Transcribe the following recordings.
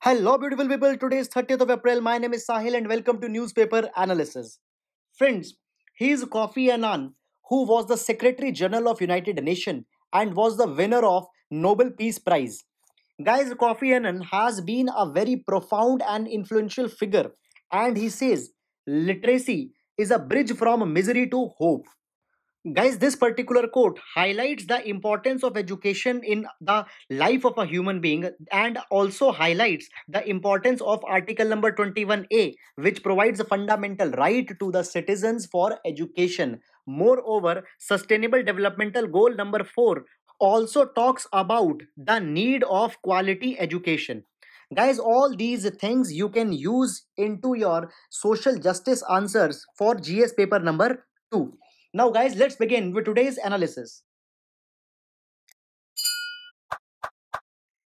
Hello beautiful people, today is 30th of April, my name is Sahil and welcome to Newspaper Analysis. Friends, he is Kofi Annan who was the Secretary General of United Nations and was the winner of Nobel Peace Prize. Guys, Kofi Annan has been a very profound and influential figure and he says literacy is a bridge from misery to hope. Guys, this particular quote highlights the importance of education in the life of a human being and also highlights the importance of article number 21a, which provides a fundamental right to the citizens for education. Moreover, sustainable developmental goal number 4 also talks about the need of quality education guys all these things you can use into your social justice answers for gs paper number 2 now guys, let's begin with today's analysis.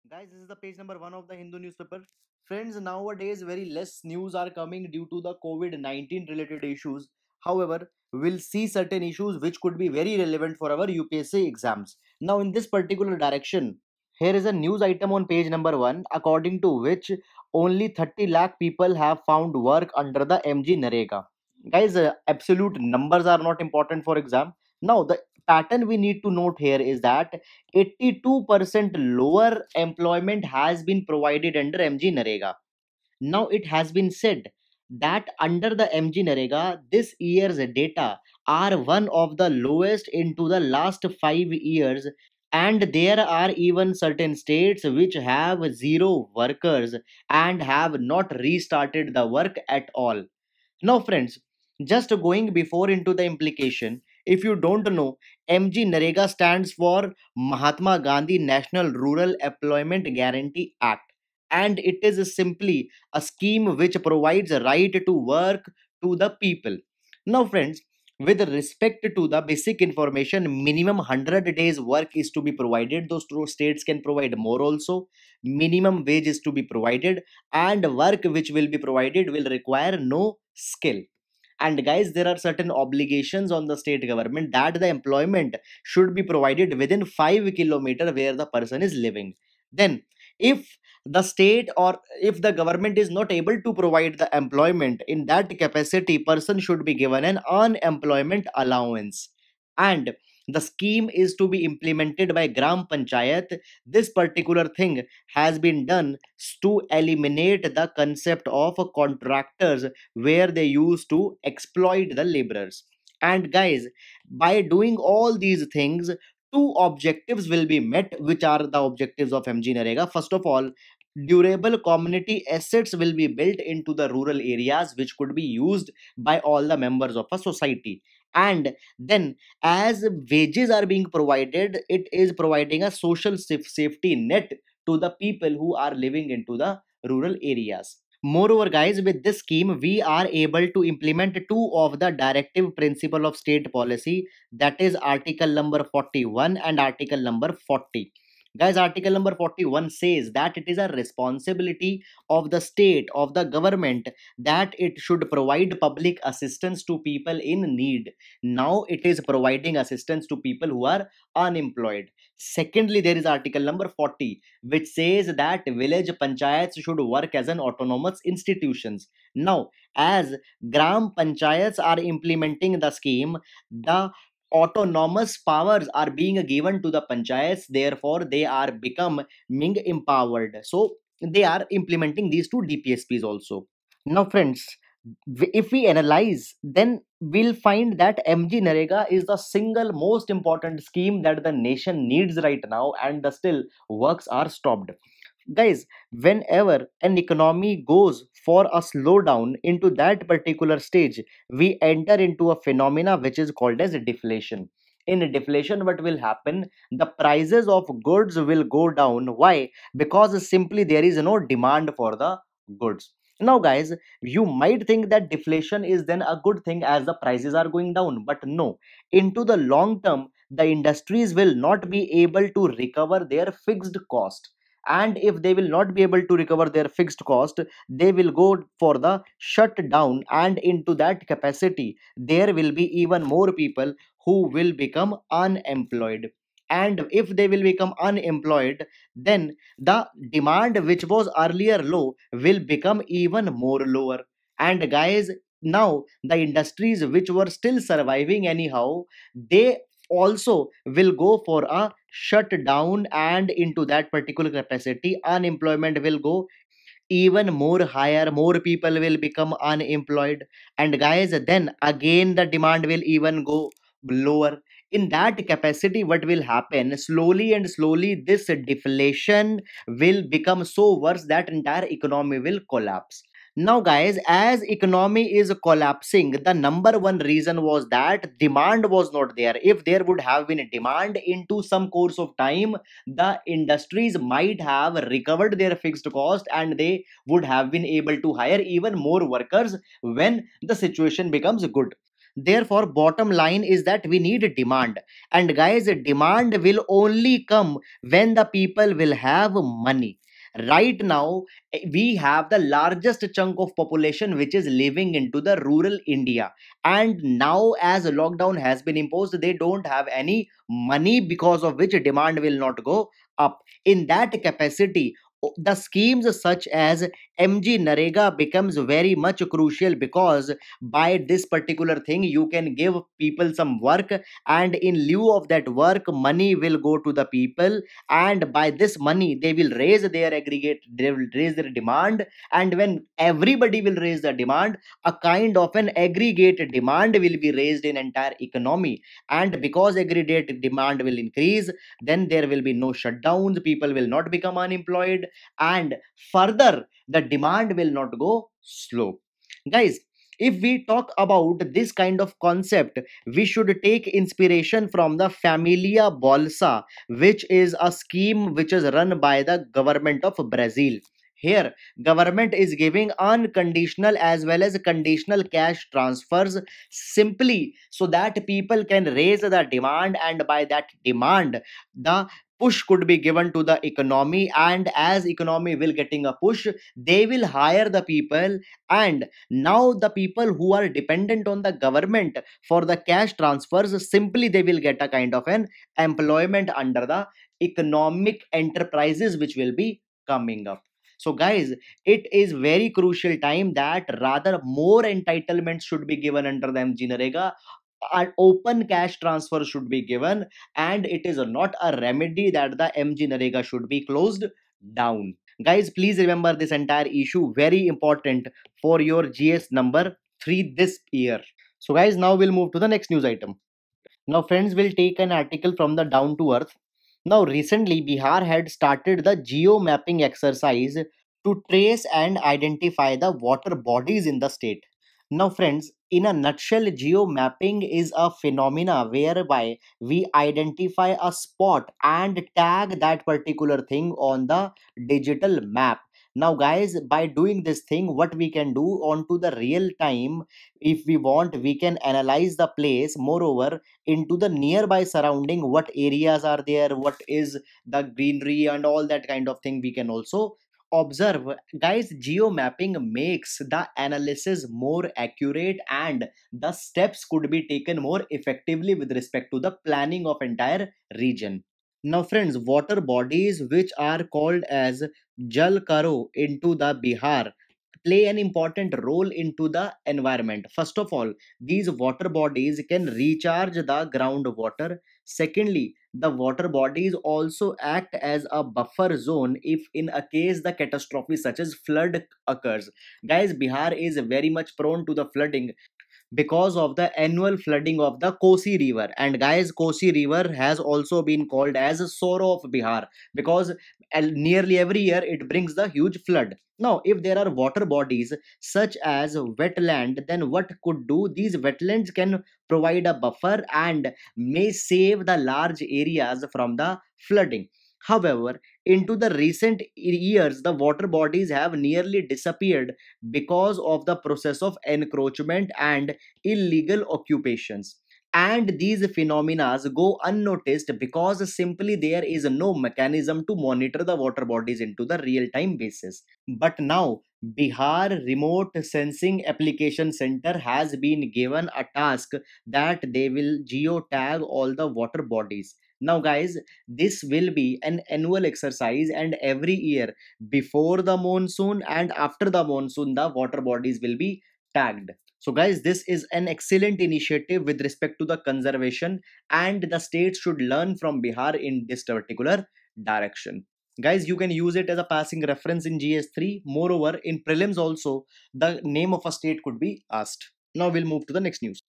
Guys, this is the page number one of the Hindu newspaper. Friends, nowadays very less news are coming due to the COVID-19 related issues. However, we'll see certain issues which could be very relevant for our UPSC exams. Now in this particular direction, here is a news item on page number 1 according to which only 30 lakh people have found work under the MG Narega guys uh, absolute numbers are not important for exam now the pattern we need to note here is that 82% lower employment has been provided under mg narega now it has been said that under the mg narega this year's data are one of the lowest into the last 5 years and there are even certain states which have zero workers and have not restarted the work at all now friends just going before into the implication, if you don't know, MG Narega stands for Mahatma Gandhi National Rural Employment Guarantee Act and it is simply a scheme which provides a right to work to the people. Now friends, with respect to the basic information, minimum 100 days work is to be provided. Those two states can provide more also. Minimum wage is to be provided and work which will be provided will require no skill and guys there are certain obligations on the state government that the employment should be provided within 5 kilometer where the person is living then if the state or if the government is not able to provide the employment in that capacity person should be given an unemployment allowance and the scheme is to be implemented by gram panchayat this particular thing has been done to eliminate the concept of contractors where they used to exploit the laborers and guys by doing all these things two objectives will be met which are the objectives of mg narega first of all durable community assets will be built into the rural areas which could be used by all the members of a society and then as wages are being provided it is providing a social safety net to the people who are living into the rural areas moreover guys with this scheme we are able to implement two of the directive principle of state policy that is article number 41 and article number 40 Guys, article number 41 says that it is a responsibility of the state, of the government, that it should provide public assistance to people in need. Now it is providing assistance to people who are unemployed. Secondly, there is article number 40, which says that village panchayats should work as an autonomous institutions. Now, as Gram panchayats are implementing the scheme, the autonomous powers are being given to the panchayats therefore they are become ming empowered so they are implementing these two dpsps also now friends if we analyze then we'll find that mg narega is the single most important scheme that the nation needs right now and the still works are stopped guys whenever an economy goes for a slowdown into that particular stage we enter into a phenomena which is called as deflation in deflation what will happen the prices of goods will go down why because simply there is no demand for the goods now guys you might think that deflation is then a good thing as the prices are going down but no into the long term the industries will not be able to recover their fixed cost and if they will not be able to recover their fixed cost they will go for the shutdown and into that capacity there will be even more people who will become unemployed and if they will become unemployed then the demand which was earlier low will become even more lower and guys now the industries which were still surviving anyhow they also will go for a shutdown and into that particular capacity unemployment will go even more higher more people will become unemployed and guys then again the demand will even go lower in that capacity what will happen slowly and slowly this deflation will become so worse that entire economy will collapse now, guys, as economy is collapsing, the number one reason was that demand was not there. If there would have been demand into some course of time, the industries might have recovered their fixed cost and they would have been able to hire even more workers when the situation becomes good therefore bottom line is that we need demand and guys demand will only come when the people will have money right now eh, we have the largest chunk of population which is living into the rural india and now as lockdown has been imposed they don't have any money because of which demand will not go up in that capacity the schemes such as MG Narega becomes very much crucial because by this particular thing you can give people some work and in lieu of that work money will go to the people and by this money they will raise their aggregate they will raise their demand and when everybody will raise the demand a kind of an aggregate demand will be raised in entire economy and because aggregate demand will increase then there will be no shutdowns people will not become unemployed and further the demand will not go slow guys if we talk about this kind of concept we should take inspiration from the familia bolsa which is a scheme which is run by the government of brazil here government is giving unconditional as well as conditional cash transfers simply so that people can raise the demand and by that demand the push could be given to the economy and as economy will getting a push they will hire the people and now the people who are dependent on the government for the cash transfers simply they will get a kind of an employment under the economic enterprises which will be coming up so guys it is very crucial time that rather more entitlement should be given under the mgnrega an open cash transfer should be given and it is not a remedy that the mg narega should be closed down guys please remember this entire issue very important for your gs number 3 this year so guys now we'll move to the next news item now friends we'll take an article from the down to earth now recently bihar had started the geo mapping exercise to trace and identify the water bodies in the state now, friends, in a nutshell, geomapping is a phenomena whereby we identify a spot and tag that particular thing on the digital map. Now, guys, by doing this thing, what we can do onto the real time, if we want, we can analyze the place. Moreover, into the nearby surrounding, what areas are there, what is the greenery and all that kind of thing, we can also observe guys geomapping makes the analysis more accurate and the steps could be taken more effectively with respect to the planning of entire region now friends water bodies which are called as jal karo into the bihar play an important role into the environment first of all these water bodies can recharge the groundwater secondly the water bodies also act as a buffer zone if in a case the catastrophe such as flood occurs guys bihar is very much prone to the flooding because of the annual flooding of the kosi river and guys kosi river has also been called as sorrow of bihar because nearly every year it brings the huge flood now if there are water bodies such as wetland then what could do these wetlands can provide a buffer and may save the large areas from the flooding However, into the recent years, the water bodies have nearly disappeared because of the process of encroachment and illegal occupations and these phenomena go unnoticed because simply there is no mechanism to monitor the water bodies into the real-time basis. But now, Bihar Remote Sensing Application Center has been given a task that they will geotag all the water bodies. Now guys, this will be an annual exercise and every year before the monsoon and after the monsoon the water bodies will be tagged. So guys, this is an excellent initiative with respect to the conservation and the states should learn from Bihar in this particular direction. Guys, you can use it as a passing reference in GS3. Moreover, in prelims also, the name of a state could be asked. Now we'll move to the next news.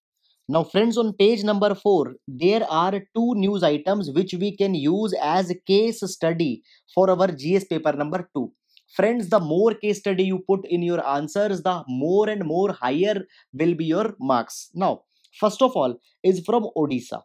Now friends, on page number 4, there are two news items which we can use as case study for our GS paper number 2. Friends, the more case study you put in your answers, the more and more higher will be your marks. Now, first of all, is from Odisha.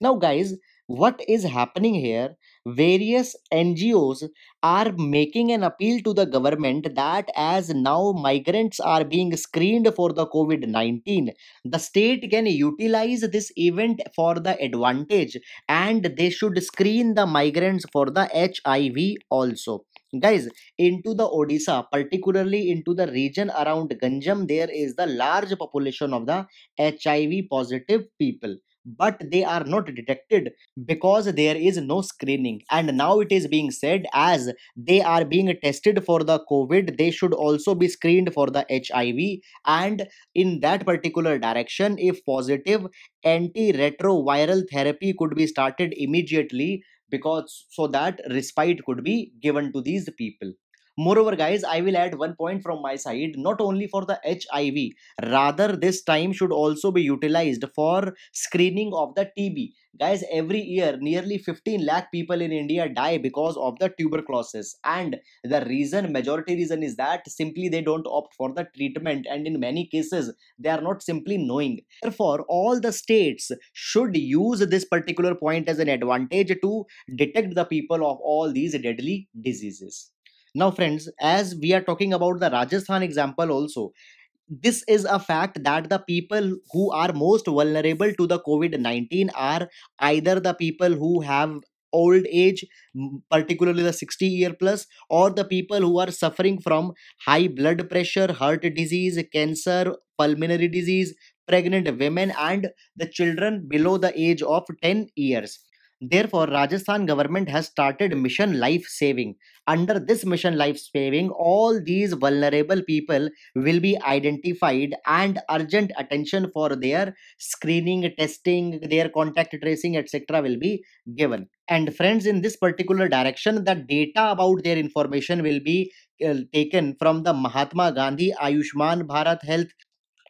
Now, guys, what is happening here? Various NGOs are making an appeal to the government that as now migrants are being screened for the COVID 19, the state can utilize this event for the advantage and they should screen the migrants for the HIV also. Guys, into the Odisha, particularly into the region around Ganjam, there is the large population of the HIV positive people but they are not detected because there is no screening and now it is being said as they are being tested for the covid they should also be screened for the hiv and in that particular direction if positive antiretroviral therapy could be started immediately because so that respite could be given to these people Moreover, guys, I will add one point from my side. Not only for the HIV, rather this time should also be utilized for screening of the TB. Guys, every year nearly 15 lakh people in India die because of the tuberculosis. And the reason, majority reason is that simply they don't opt for the treatment and in many cases they are not simply knowing. Therefore, all the states should use this particular point as an advantage to detect the people of all these deadly diseases. Now, friends, as we are talking about the Rajasthan example also, this is a fact that the people who are most vulnerable to the COVID 19 are either the people who have old age, particularly the 60 year plus, or the people who are suffering from high blood pressure, heart disease, cancer, pulmonary disease, pregnant women, and the children below the age of 10 years. Therefore, Rajasthan government has started Mission Life Saving. Under this Mission Life Saving, all these vulnerable people will be identified and urgent attention for their screening, testing, their contact tracing, etc. will be given. And friends, in this particular direction, the data about their information will be uh, taken from the Mahatma Gandhi Ayushman Bharat Health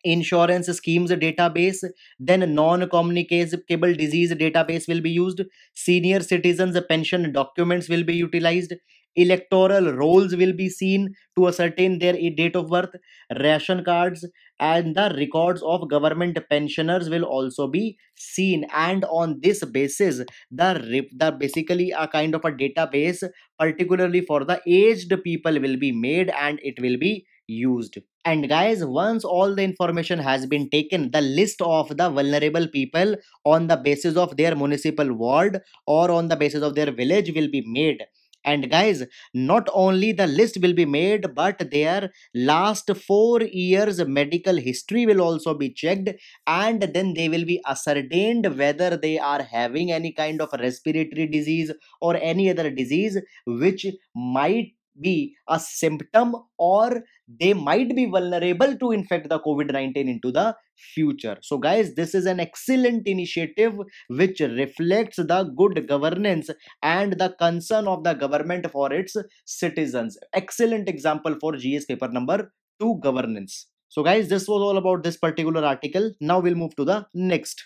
insurance schemes database then non-communicable disease database will be used senior citizens pension documents will be utilized electoral rolls will be seen to ascertain their date of birth ration cards and the records of government pensioners will also be seen and on this basis the the basically a kind of a database particularly for the aged people will be made and it will be used and guys once all the information has been taken the list of the vulnerable people on the basis of their municipal ward or on the basis of their village will be made and guys not only the list will be made but their last four years medical history will also be checked and then they will be ascertained whether they are having any kind of respiratory disease or any other disease which might be a symptom or they might be vulnerable to infect the COVID-19 into the future. So guys, this is an excellent initiative which reflects the good governance and the concern of the government for its citizens. Excellent example for GS paper number 2 governance. So guys, this was all about this particular article. Now we'll move to the next.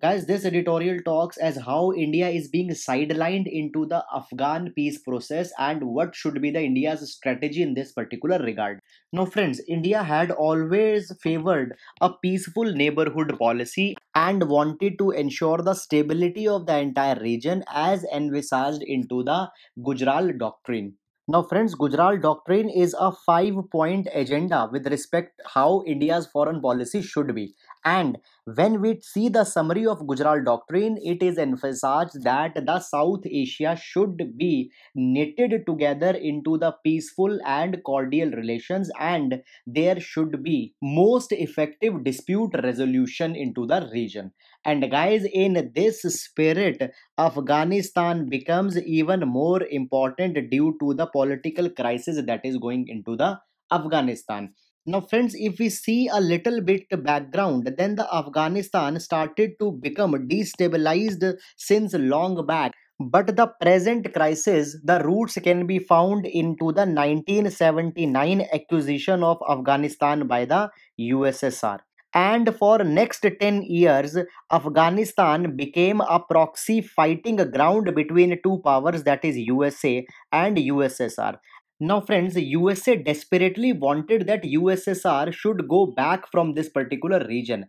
Guys, this editorial talks as how India is being sidelined into the Afghan peace process and what should be the India's strategy in this particular regard. Now friends, India had always favored a peaceful neighborhood policy and wanted to ensure the stability of the entire region as envisaged into the Gujral Doctrine. Now friends, Gujral Doctrine is a five-point agenda with respect how India's foreign policy should be and when we see the summary of Gujarat doctrine, it is emphasized that the South Asia should be knitted together into the peaceful and cordial relations, and there should be most effective dispute resolution into the region. And guys, in this spirit, Afghanistan becomes even more important due to the political crisis that is going into the Afghanistan. Now, friends, if we see a little bit the background, then the Afghanistan started to become destabilized since long back. But the present crisis, the roots can be found into the 1979 acquisition of Afghanistan by the USSR. And for next 10 years, Afghanistan became a proxy fighting ground between two powers that is USA and USSR. Now friends, USA desperately wanted that USSR should go back from this particular region.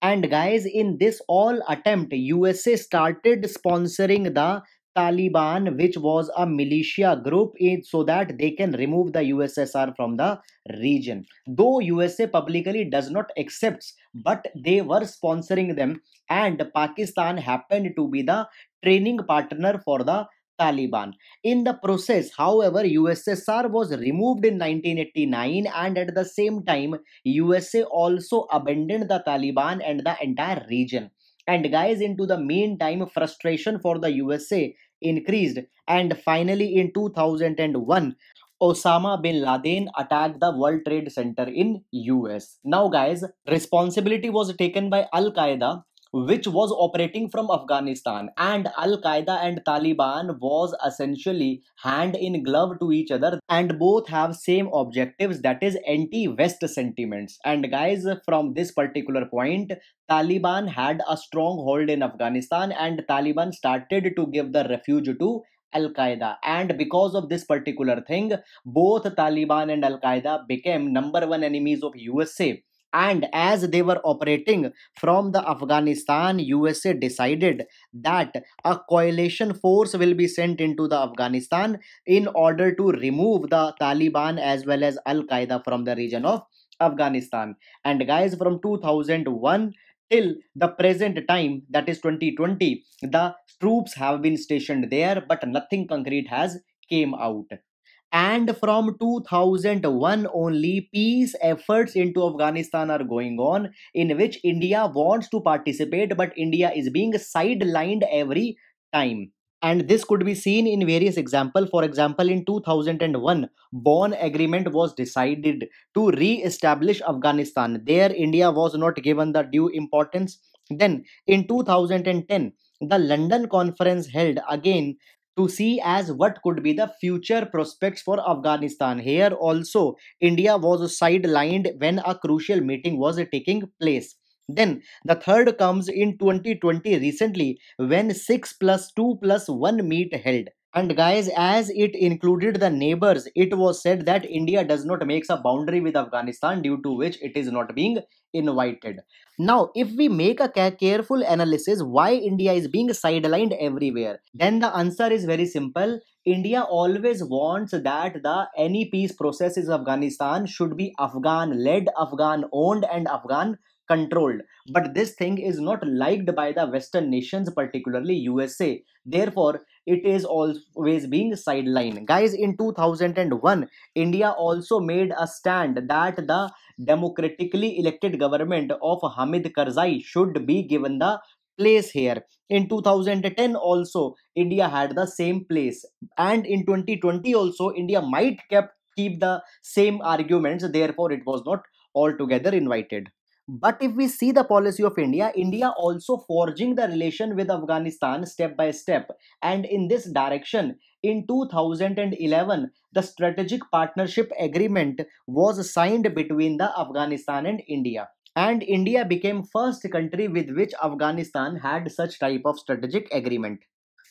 And guys, in this all attempt, USA started sponsoring the Taliban, which was a militia group, eh, so that they can remove the USSR from the region. Though USA publicly does not accept, but they were sponsoring them, and Pakistan happened to be the training partner for the Taliban. In the process, however, USSR was removed in 1989 and at the same time, USA also abandoned the Taliban and the entire region. And guys, into the meantime, frustration for the USA increased and finally in 2001, Osama bin Laden attacked the World Trade Center in US. Now guys, responsibility was taken by Al-Qaeda which was operating from Afghanistan and Al Qaeda and Taliban was essentially hand in glove to each other and both have same objectives that is anti west sentiments and guys from this particular point Taliban had a strong hold in Afghanistan and Taliban started to give the refuge to Al Qaeda. And because of this particular thing, both Taliban and Al Qaeda became number one enemies of USA and as they were operating from the afghanistan usa decided that a coalition force will be sent into the afghanistan in order to remove the taliban as well as al qaeda from the region of afghanistan and guys from 2001 till the present time that is 2020 the troops have been stationed there but nothing concrete has came out and from 2001 only peace efforts into afghanistan are going on in which india wants to participate but india is being sidelined every time and this could be seen in various example for example in 2001 bonn agreement was decided to re-establish afghanistan there india was not given the due importance then in 2010 the london conference held again to see as what could be the future prospects for Afghanistan. Here also, India was sidelined when a crucial meeting was taking place. Then the third comes in 2020 recently when 6 plus 2 plus 1 meet held. And guys, as it included the neighbors, it was said that India does not makes a boundary with Afghanistan due to which it is not being invited. Now, if we make a careful analysis why India is being sidelined everywhere, then the answer is very simple. India always wants that the any peace process in Afghanistan should be Afghan led, Afghan owned and Afghan controlled. But this thing is not liked by the Western nations, particularly USA. Therefore, it is always being sidelined. Guys, in 2001, India also made a stand that the democratically elected government of Hamid Karzai should be given the place here. In 2010 also, India had the same place. And in 2020 also, India might kept keep the same arguments. Therefore, it was not altogether invited. But if we see the policy of India, India also forging the relation with Afghanistan step by step. And in this direction, in 2011, the Strategic Partnership Agreement was signed between the Afghanistan and India. And India became first country with which Afghanistan had such type of strategic agreement.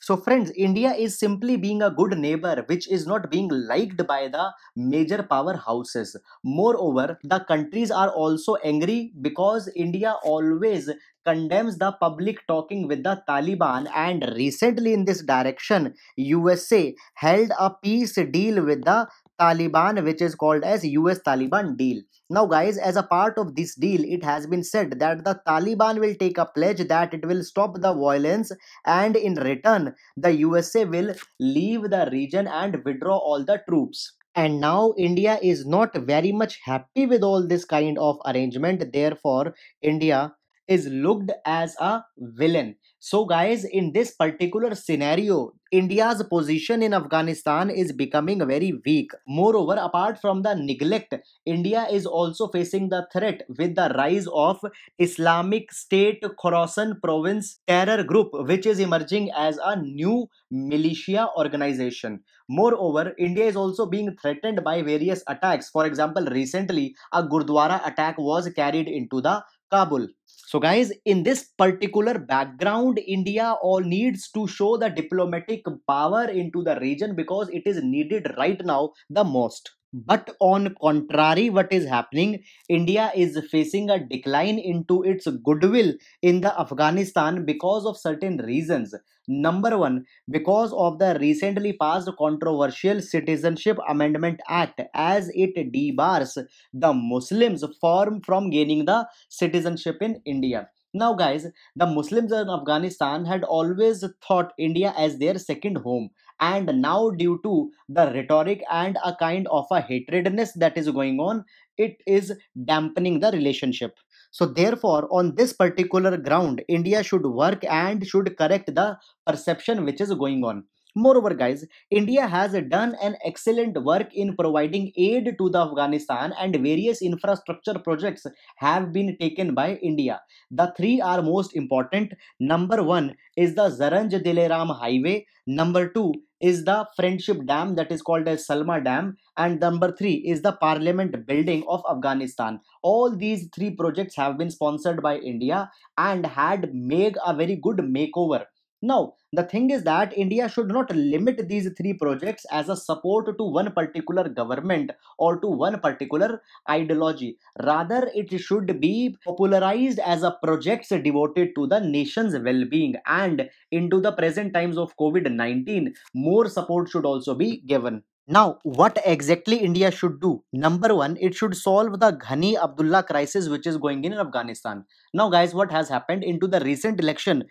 So friends, India is simply being a good neighbor which is not being liked by the major powerhouses. Moreover, the countries are also angry because India always condemns the public talking with the Taliban and recently in this direction USA held a peace deal with the Taliban, which is called as US Taliban deal. Now, guys, as a part of this deal, it has been said that the Taliban will take a pledge that it will stop the violence, and in return, the USA will leave the region and withdraw all the troops and now india is not very much happy with all this kind of arrangement therefore india is looked as a villain so, guys, in this particular scenario, India's position in Afghanistan is becoming very weak. Moreover, apart from the neglect, India is also facing the threat with the rise of Islamic State Khorasan province terror group, which is emerging as a new militia organization. Moreover, India is also being threatened by various attacks. For example, recently a Gurdwara attack was carried into the Kabul. So guys, in this particular background, India all needs to show the diplomatic power into the region because it is needed right now the most. But on contrary, what is happening? India is facing a decline into its goodwill in the Afghanistan because of certain reasons. Number one, because of the recently passed controversial Citizenship Amendment Act, as it debars the Muslims from, from gaining the citizenship in India. Now, guys, the Muslims in Afghanistan had always thought India as their second home and now due to the rhetoric and a kind of a hatredness that is going on it is dampening the relationship so therefore on this particular ground india should work and should correct the perception which is going on Moreover, guys, India has done an excellent work in providing aid to the Afghanistan and various infrastructure projects have been taken by India. The three are most important. Number one is the Zaranj Dileram Highway. Number two is the friendship dam that is called as salma dam and number 3 is the parliament building of afghanistan all these three projects have been sponsored by india and had made a very good makeover now the thing is that India should not limit these three projects as a support to one particular government or to one particular ideology. Rather, it should be popularized as a project devoted to the nation's well-being and into the present times of COVID-19, more support should also be given. Now, what exactly India should do? Number one, it should solve the Ghani Abdullah crisis which is going in Afghanistan. Now, guys, what has happened into the recent election?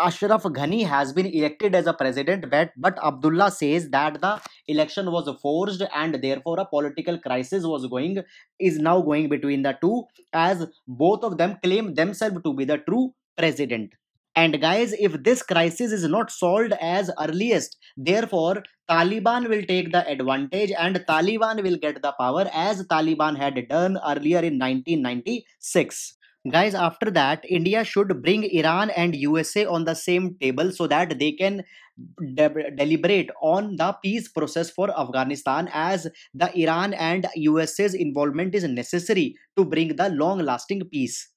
Ashraf Ghani has been elected as a president, but Abdullah says that the election was forged and therefore a political crisis was going is now going between the two, as both of them claim themselves to be the true president. And guys, if this crisis is not solved as earliest, therefore Taliban will take the advantage and Taliban will get the power as Taliban had done earlier in 1996 guys after that india should bring iran and usa on the same table so that they can de- deliberate on the peace process for afghanistan as the iran and usa's involvement is necessary to bring the long lasting peace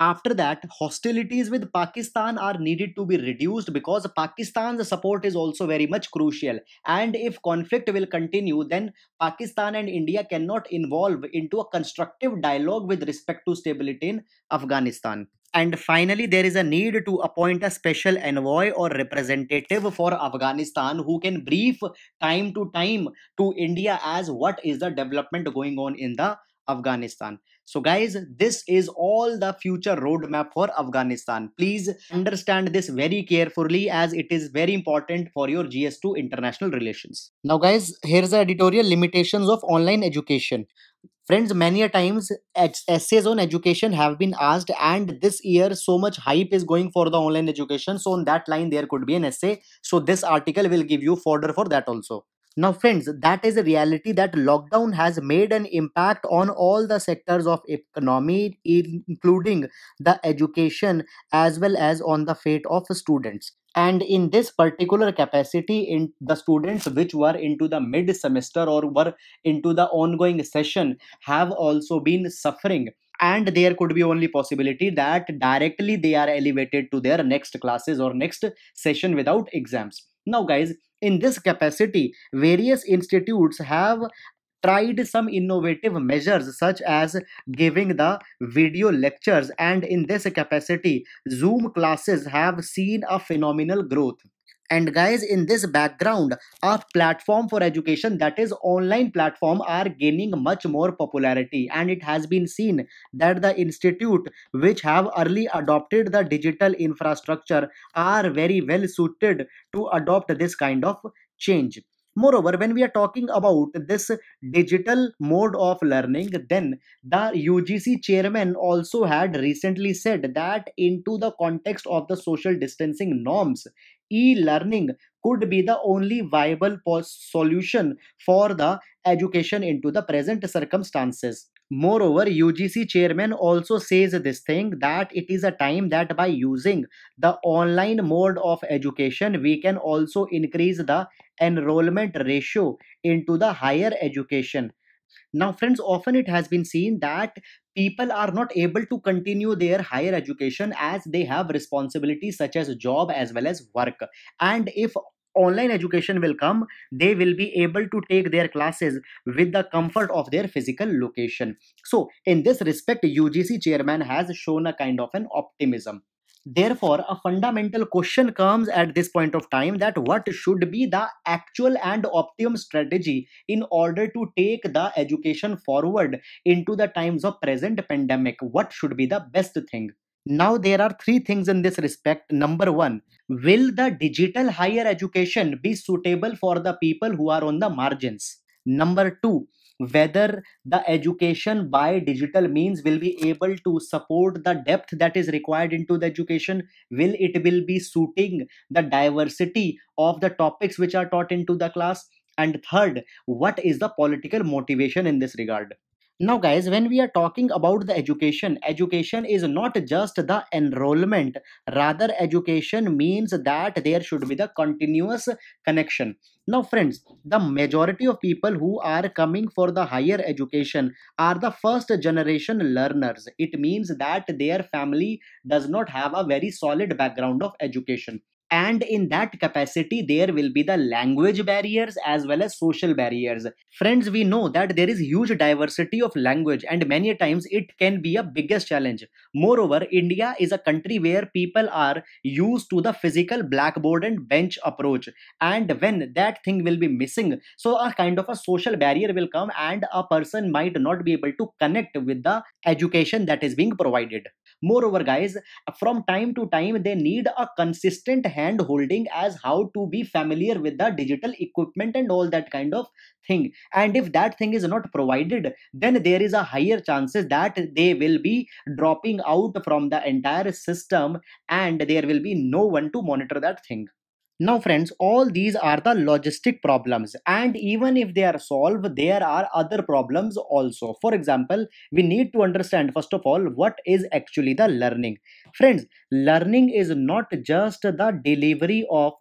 after that, hostilities with Pakistan are needed to be reduced because Pakistan's support is also very much crucial. And if conflict will continue, then Pakistan and India cannot involve into a constructive dialogue with respect to stability in Afghanistan. And finally, there is a need to appoint a special envoy or representative for Afghanistan who can brief time to time to India as what is the development going on in the Afghanistan. So guys, this is all the future roadmap for Afghanistan. Please understand this very carefully as it is very important for your GS2 international relations. Now guys, here's the editorial limitations of online education. Friends, many a times essays on education have been asked, and this year so much hype is going for the online education. So, on that line, there could be an essay. So, this article will give you fodder for that also. Now, friends, that is a reality that lockdown has made an impact on all the sectors of economy, including the education as well as on the fate of students. And in this particular capacity, in the students which were into the mid semester or were into the ongoing session have also been suffering and there could be only possibility that directly they are elevated to their next classes or next session without exams now, guys, in this capacity, various institutes have tried some innovative measures such as giving the video lectures and in this capacity zoom classes have seen a phenomenal growth and guys in this background a platform for education that is online platform are gaining much more popularity and it has been seen that the institute which have early adopted the digital infrastructure are very well suited to adopt this kind of change moreover when we are talking about this digital mode of learning then the ugc chairman also had recently said that into the context of the social distancing norms e-learning could be the only viable solution for the education into the present circumstances. Moreover, UGC chairman also says this thing that it is a time that by using the online mode of education, we can also increase the enrollment ratio into the higher education now, friends, often it has been seen that people are not able to continue their higher education as they have responsibilities such as job as well as work. And if online education will come they will be able to take their classes with the comfort of their physical location so in this respect ugc chairman has shown a kind of an optimism Therefore, a fundamental question comes at this point of time that what should be the actual and optimum strategy in order to take the education forward into the times of present pandemic? What should be the best thing? Now, there are three things in this respect. Number one, will the digital higher education be suitable for the people who are on the margins? Number two, whether the education by digital means will be able to support the depth that is required into the education will it will be suiting the diversity of the topics which are taught into the class and third what is the political motivation in this regard now guys when we are talking about the education education is not just the enrollment rather education means that there should be the continuous connection now friends the majority of people who are coming for the higher education are the first generation learners it means that their family does not have a very solid background of education and in that capacity there will be the language barriers as well as social barriers friends we know that there is huge diversity of language and many times it can be a biggest challenge moreover india is a country where people are used to the physical blackboard and bench approach and when that thing will be missing so a kind of a social barrier will come and a person might not be able to connect with the education that is being provided moreover guys from time to time they need a consistent hand holding as how to be familiar with the digital equipment and all that kind of thing and if that thing is not provided then there is a higher chances that they will be dropping out from the entire system and there will be no one to monitor that thing now friends, all these are the logistic problems and even if they are solved, there are other problems also. For example, we need to understand first of all what is actually the learning. Friends, learning is not just the delivery of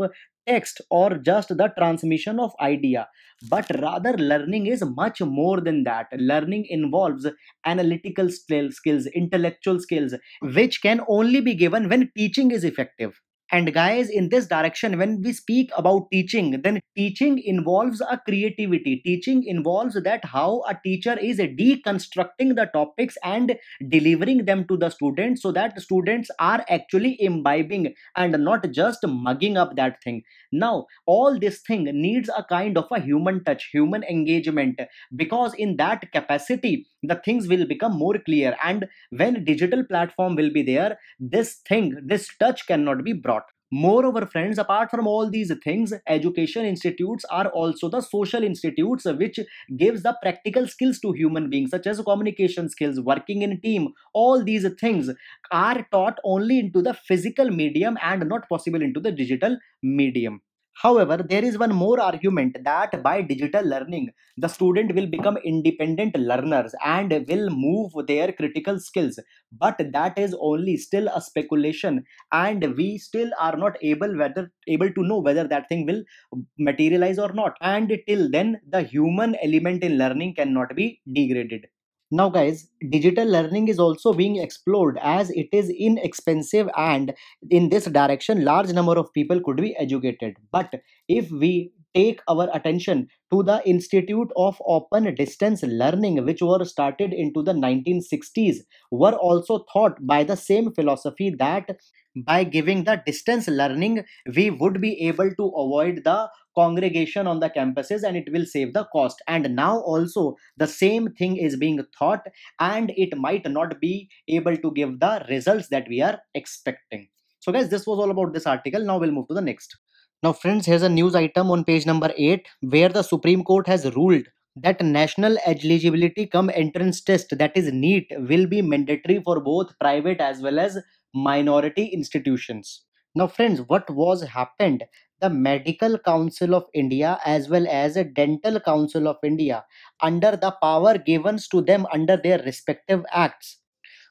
text or just the transmission of idea but rather learning is much more than that learning involves analytical skills intellectual skills which can only be given when teaching is effective and guys, in this direction, when we speak about teaching, then teaching involves a creativity. Teaching involves that how a teacher is deconstructing the topics and delivering them to the students so that students are actually imbibing and not just mugging up that thing. Now, all this thing needs a kind of a human touch, human engagement, because in that capacity, the things will become more clear and when digital platform will be there this thing this touch cannot be brought moreover friends apart from all these things education institutes are also the social institutes which gives the practical skills to human beings such as communication skills working in team all these things are taught only into the physical medium and not possible into the digital medium However, there is one more argument that by digital learning, the student will become independent learners and will move their critical skills. But that is only still a speculation, and we still are not able whether able to know whether that thing will materialize or not. And till then, the human element in learning cannot be degraded. Now, guys, digital learning is also being explored as it is inexpensive, and in this direction, large number of people could be educated. But if we take our attention to the Institute of Open Distance Learning, which were started into the 1960s, were also thought by the same philosophy that by giving the distance learning we would be able to avoid the congregation on the campuses and it will save the cost and now also the same thing is being thought and it might not be able to give the results that we are expecting so guys this was all about this article now we'll move to the next now friends here's a news item on page number 8 where the supreme court has ruled that national eligibility come entrance test that is neat will be mandatory for both private as well as minority institutions. Now, friends, what was happened? The Medical Council of India, as well as a Dental Council of India, under the power given to them under their respective acts,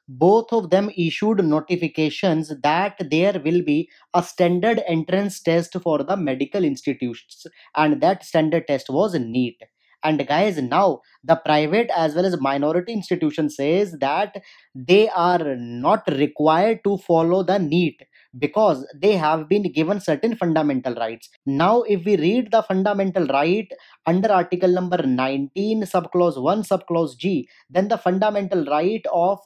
both of them issued notifications that there will be a standard entrance test for the medical institutions, and that standard test was NEET and guys now the private as well as minority institution says that they are not required to follow the neat because they have been given certain fundamental rights now if we read the fundamental right under article number 19 subclause 1 subclause g then the fundamental right of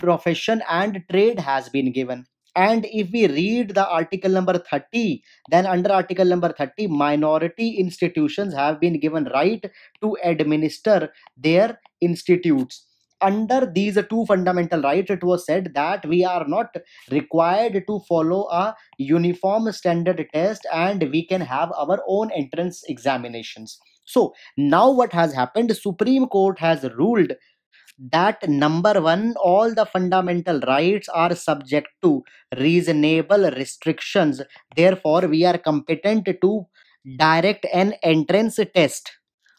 profession and trade has been given and if we read the article number 30, then under article number 30, minority institutions have been given right to administer their institutes under these two fundamental rights, it was said that we are not required to follow a uniform standard test and we can have our own entrance examinations. So now what has happened? Supreme Court has ruled that number one, all the fundamental rights are subject to reasonable restrictions. Therefore, we are competent to direct an entrance test.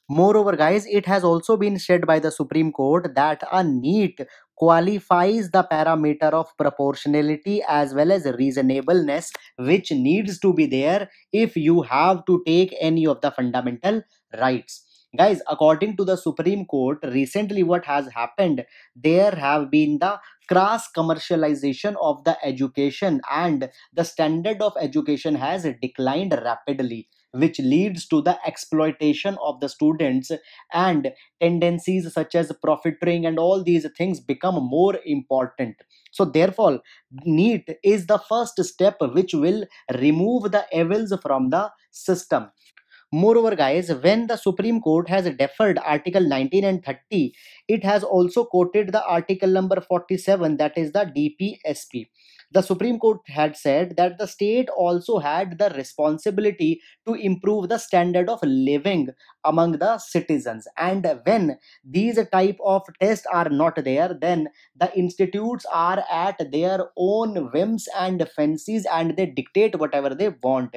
Moreover, guys, it has also been said by the Supreme Court that a NEET qualifies the parameter of proportionality as well as reasonableness, which needs to be there if you have to take any of the fundamental rights guys according to the supreme court recently what has happened there have been the crass commercialization of the education and the standard of education has declined rapidly which leads to the exploitation of the students and tendencies such as profiteering and all these things become more important so therefore neat is the first step which will remove the evils from the system Moreover, guys, when the Supreme Court has deferred Article 19 and 30, it has also quoted the Article number 47, that is the DPSP. The Supreme Court had said that the state also had the responsibility to improve the standard of living among the citizens. And when these type of tests are not there, then the institutes are at their own whims and fancies and they dictate whatever they want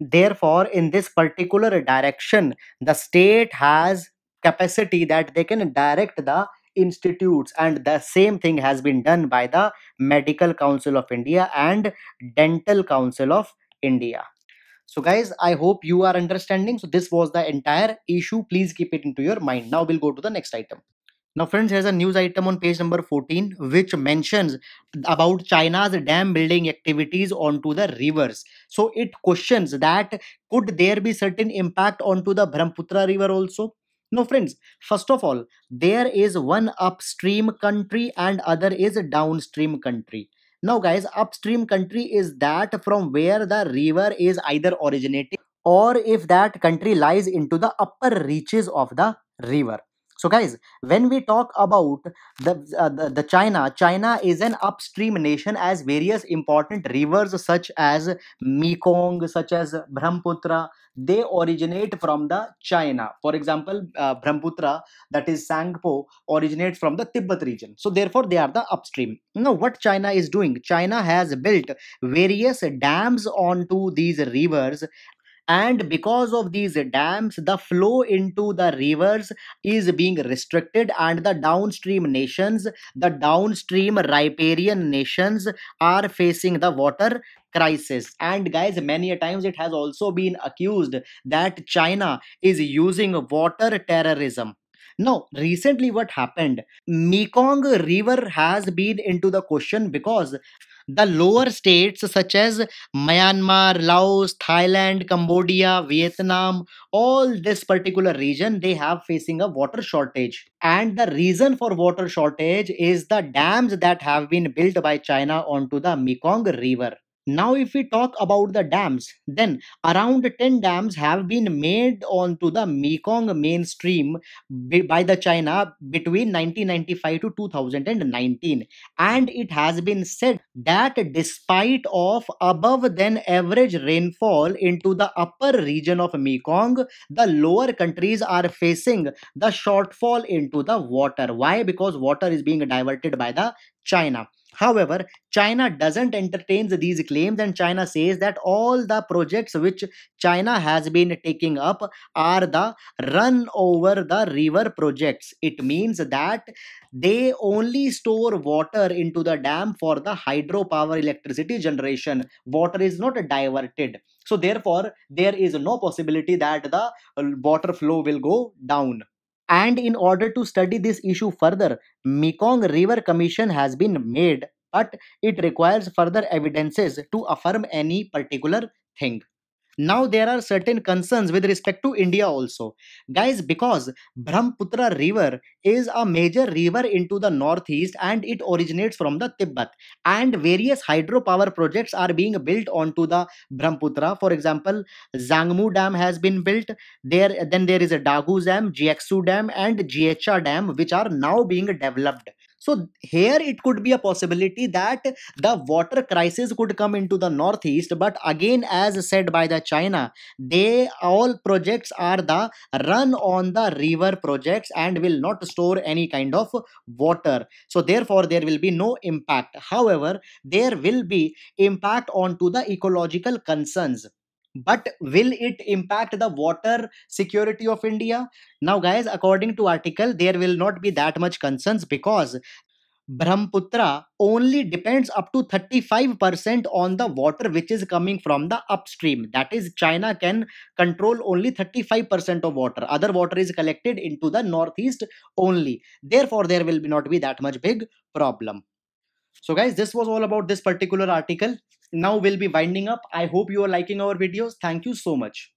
therefore in this particular direction the state has capacity that they can direct the institutes and the same thing has been done by the medical council of india and dental council of india so guys i hope you are understanding so this was the entire issue please keep it into your mind now we'll go to the next item now, friends, here's a news item on page number 14 which mentions about China's dam building activities onto the rivers. So, it questions that could there be certain impact onto the Brahmaputra river also? No, friends, first of all, there is one upstream country and other is downstream country. Now, guys, upstream country is that from where the river is either originating or if that country lies into the upper reaches of the river so guys when we talk about the, uh, the, the china china is an upstream nation as various important rivers such as mekong such as brahmaputra they originate from the china for example uh, brahmaputra that is sangpo originates from the tibet region so therefore they are the upstream now what china is doing china has built various dams onto these rivers and because of these dams the flow into the rivers is being restricted and the downstream nations the downstream riparian nations are facing the water crisis and guys many times it has also been accused that china is using water terrorism now, recently, what happened? Mekong River has been into the question because the lower states such as Myanmar, Laos, Thailand, Cambodia, Vietnam, all this particular region, they have facing a water shortage. And the reason for water shortage is the dams that have been built by China onto the Mekong River. Now, if we talk about the dams, then around 10 dams have been made onto the Mekong mainstream by the China between 1995 to 2019. And it has been said that despite of above than average rainfall into the upper region of Mekong, the lower countries are facing the shortfall into the water. Why? Because water is being diverted by the China. However, China doesn't entertain these claims, and China says that all the projects which China has been taking up are the run over the river projects. It means that they only store water into the dam for the hydropower electricity generation. Water is not diverted. So, therefore, there is no possibility that the water flow will go down. And in order to study this issue further, Mekong River Commission has been made, but it requires further evidences to affirm any particular thing now there are certain concerns with respect to india also guys because brahmaputra river is a major river into the northeast and it originates from the tibet and various hydropower projects are being built onto the brahmaputra for example zangmu dam has been built there then there is a dagu dam gxu dam and ghr dam which are now being developed so here it could be a possibility that the water crisis could come into the northeast. But again, as said by the China, they all projects are the run on the river projects and will not store any kind of water. So therefore, there will be no impact. However, there will be impact onto the ecological concerns but will it impact the water security of india now guys according to article there will not be that much concerns because brahmaputra only depends up to 35% on the water which is coming from the upstream that is china can control only 35% of water other water is collected into the northeast only therefore there will not be that much big problem so guys this was all about this particular article now we'll be winding up i hope you are liking our videos thank you so much